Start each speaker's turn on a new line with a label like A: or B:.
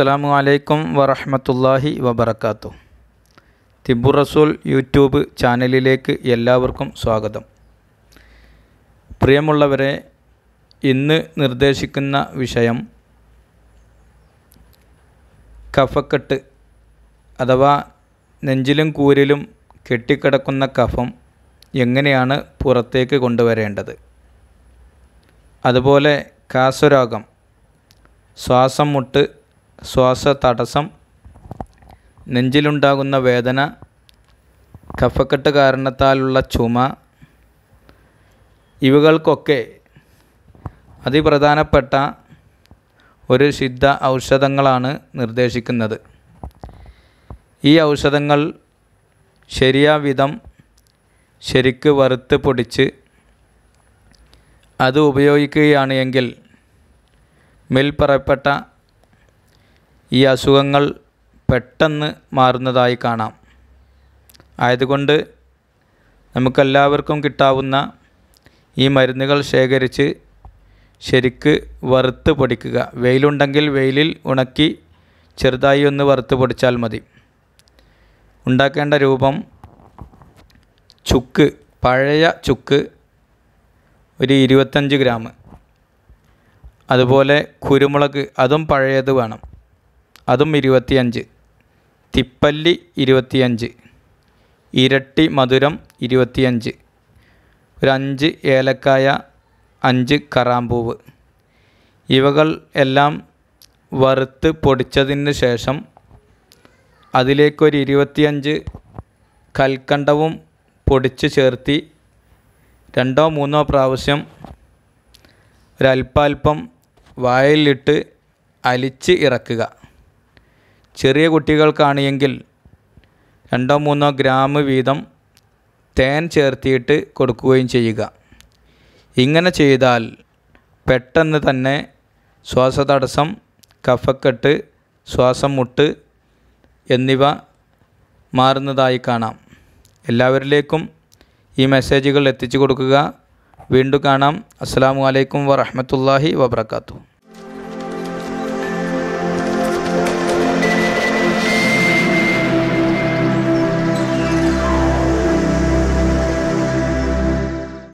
A: അസ്സാം വലൈക്കും വറഹമത്തല്ലാഹി വബർക്കാത്തു തിബു റസൂൽ യൂട്യൂബ് ചാനലിലേക്ക് എല്ലാവർക്കും സ്വാഗതം പ്രിയമുള്ളവരെ ഇന്ന് നിർദ്ദേശിക്കുന്ന വിഷയം കഫക്കെട്ട് അഥവാ നെഞ്ചിലും കൂരിലും കെട്ടിക്കിടക്കുന്ന കഫം എങ്ങനെയാണ് പുറത്തേക്ക് കൊണ്ടുവരേണ്ടത് അതുപോലെ കാസരോഗം ശ്വാസം മുട്ട് ശ്വാസ തടസ്സം നെഞ്ചിലുണ്ടാകുന്ന വേദന കഫക്കെട്ട് കാരണത്താലുള്ള ചുമ ഇവകൾക്കൊക്കെ അതിപ്രധാനപ്പെട്ട ഒരു സിദ്ധ ഔഷധങ്ങളാണ് നിർദ്ദേശിക്കുന്നത് ഈ ഔഷധങ്ങൾ ശരിയാവിധം ശരിക്ക് വറുത്ത് പൊടിച്ച് അത് ഉപയോഗിക്കുകയാണ് എങ്കിൽ മേൽപ്പറപ്പെട്ട ഈ അസുഖങ്ങൾ പെട്ടെന്ന് മാറുന്നതായി കാണാം ആയതുകൊണ്ട് നമുക്കെല്ലാവർക്കും കിട്ടാവുന്ന ഈ മരുന്നുകൾ ശേഖരിച്ച് ശരിക്ക് വറുത്ത് പൊടിക്കുക വെയിലുണ്ടെങ്കിൽ വെയിലിൽ ഉണക്കി ചെറുതായി ഒന്ന് വറുത്ത് പൊടിച്ചാൽ മതി ഉണ്ടാക്കേണ്ട രൂപം ചുക്ക് പഴയ ചുക്ക് ഒരു ഇരുപത്തഞ്ച് ഗ്രാം അതുപോലെ കുരുമുളക് അതും പഴയത് വേണം അതും ഇരുപത്തിയഞ്ച് തിപ്പല്ലി ഇരുപത്തിയഞ്ച് ഇരട്ടി മധുരം ഇരുപത്തിയഞ്ച് ഒരഞ്ച് ഏലക്കായ അഞ്ച് കറാമ്പൂവ് ഇവകൾ എല്ലാം വറുത്ത് പൊടിച്ചതിന് ശേഷം അതിലേക്കൊരു ഇരുപത്തിയഞ്ച് കൽക്കണ്ടവും പൊടിച്ച് ചേർത്തി രണ്ടോ മൂന്നോ പ്രാവശ്യം ഒരൽപ്പാൽപ്പം വായിലിട്ട് അലിച്ച് ഇറക്കുക ചെറിയ കുട്ടികൾക്കാണ് എങ്കിൽ രണ്ടോ മൂന്നോ ഗ്രാം വീതം തേൻ ചേർത്തിയിട്ട് കൊടുക്കുകയും ചെയ്യുക ഇങ്ങനെ ചെയ്താൽ പെട്ടെന്ന് തന്നെ ശ്വാസതടസ്സം കഫക്കെട്ട് ശ്വാസം മുട്ട് എന്നിവ മാറുന്നതായി കാണാം എല്ലാവരിലേക്കും ഈ മെസ്സേജുകൾ എത്തിച്ചു കൊടുക്കുക വീണ്ടും കാണാം അസ്സാം വലൈക്കും വറഹമത്തല്ലാഹി വബർക്കാത്തു